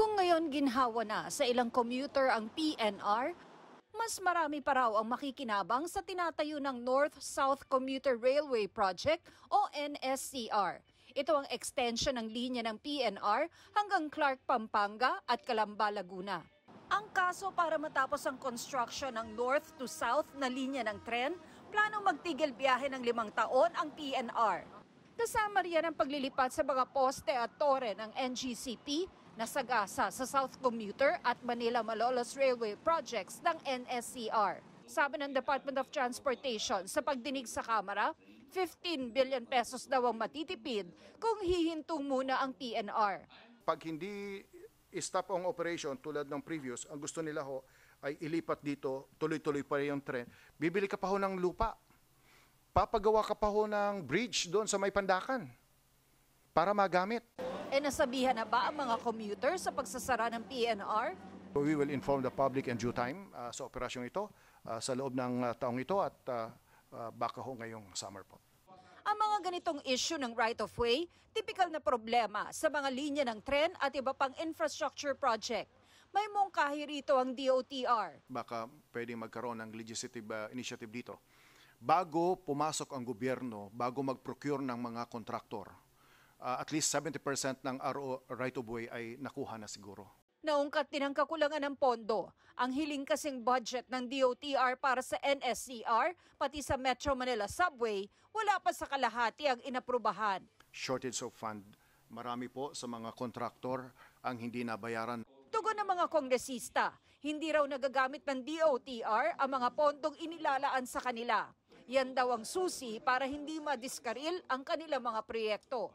Kung ngayon ginhawa na sa ilang commuter ang PNR, mas marami pa raw ang makikinabang sa tinatayo ng North-South Commuter Railway Project o NSCR. Ito ang extension ng linya ng PNR hanggang Clark, Pampanga at Calamba, Laguna. Ang kaso para matapos ang construction ng north to south na linya ng tren, planong magtigil biyahe ng limang taon ang PNR. Kasama riyan ang paglilipat sa mga poste at tore ng NGCP na sagasa sa South Commuter at Manila Malolos Railway projects ng NSCR. Sabi ng Department of Transportation sa pagdinig sa Kamara, 15 billion pesos daw ang matitipid kung hihintong muna ang PNR. Pag hindi stop ang operation tulad ng previous, ang gusto nila ho ay ilipat dito, tuloy-tuloy pa rin yung tren. Bibili ka pa ho ng lupa. Papagawa ka pa ho ng bridge doon sa may pandakan para magamit. E nasabihan na ba ang mga commuter sa pagsasara ng PNR? We will inform the public in due time uh, sa operasyong ito uh, sa loob ng uh, taong ito at uh, uh, baka ho ngayong summer po. Ang mga ganitong issue ng right-of-way, tipikal na problema sa mga linya ng tren at iba pang infrastructure project. May mungkahi rito ang DOTR. Baka pwede magkaroon ng legislative uh, initiative dito. Bago pumasok ang gobyerno, bago mag-procure ng mga kontraktor, uh, at least 70% ng RO right-of-way ay nakuha na siguro. Naungkat din ang kakulangan ng pondo. Ang hiling kasing budget ng DOTR para sa NSCR, pati sa Metro Manila Subway, wala pa sa kalahati ang inaprubahan. Shortage of fund. Marami po sa mga kontraktor ang hindi nabayaran. Tugon ng mga kongresista, hindi raw nagagamit ng DOTR ang mga pondong inilalaan sa kanila. Yan daw ang susi para hindi madiskaril ang kanilang mga proyekto.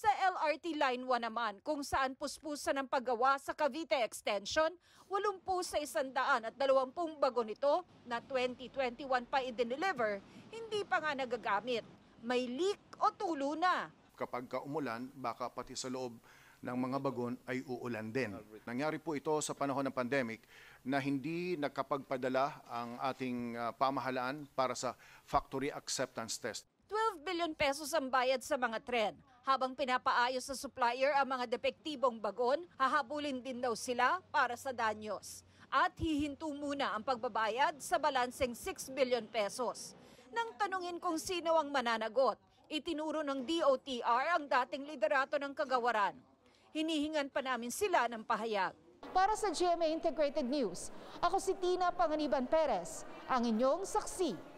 Sa LRT Line 1 naman, kung saan puspusan ng paggawa sa Cavite Extension, 80 sa 100 at 20 bago nito na 2021 pa i-deliver, hindi pa nga nagagamit. May leak o tulo na. Kapag kaumulan, baka pati sa loob ng mga bagon ay uulan din. Nangyari po ito sa panahon ng pandemic na hindi nakapagpadala ang ating uh, pamahalaan para sa factory acceptance test. 12 billion pesos ang bayad sa mga tren. Habang pinapaayos sa supplier ang mga depektibong bagon, hahabulin din daw sila para sa danyos at hihinto muna ang pagbabayad sa balanseng 6 billion pesos. Nang tanungin kung sino ang mananagot, itinuro ng DOTR ang dating liderato ng kagawaran. Hinihingan pa namin sila ng pahayag. Para sa GMA Integrated News, ako si Tina Panganiban Perez, ang inyong saksi